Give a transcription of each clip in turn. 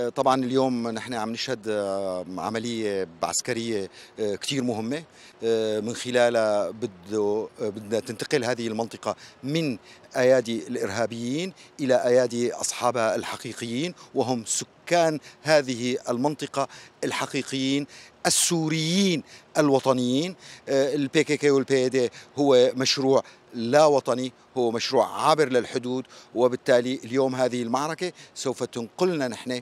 آه، طبعا اليوم نحن عم نشهد آه، عملية عسكرية آه، كثير مهمة من خلالها بده بدنا تنتقل هذه المنطقة من أيادي الإرهابيين إلى أيادي أصحابها الحقيقيين وهم سكان هذه المنطقة الحقيقيين السوريين الوطنيين البي كي كي والبي دي هو مشروع لا وطني هو مشروع عابر للحدود وبالتالي اليوم هذه المعركة سوف تنقلنا نحن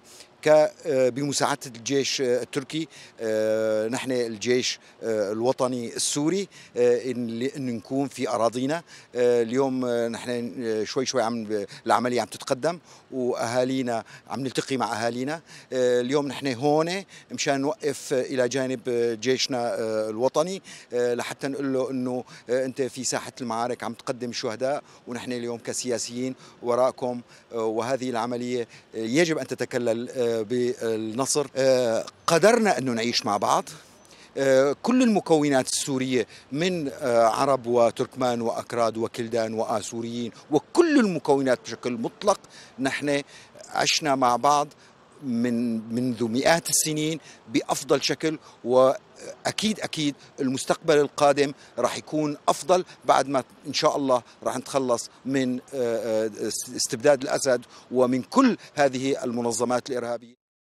آه، بمساعدة الجيش آه، التركي آه، نحن الجيش الوطني السوري أن نكون في أراضينا اليوم نحن شوي شوي عم العملية عم تتقدم وأهالينا عم نلتقي مع أهالينا اليوم نحن هون مشان نوقف إلى جانب جيشنا الوطني لحتى نقول له أنه أنت في ساحة المعارك عم تقدم شهداء ونحن اليوم كسياسيين وراءكم وهذه العملية يجب أن تتكلل بالنصر آه، قدرنا أن نعيش مع بعض آه، كل المكونات السورية من آه، عرب وتركمان وأكراد وكلدان وآسوريين وكل المكونات بشكل مطلق نحن عشنا مع بعض من منذ مئات السنين بافضل شكل واكيد اكيد المستقبل القادم راح يكون افضل بعد ما ان شاء الله راح نتخلص من آه، آه، استبداد الاسد ومن كل هذه المنظمات الارهابيه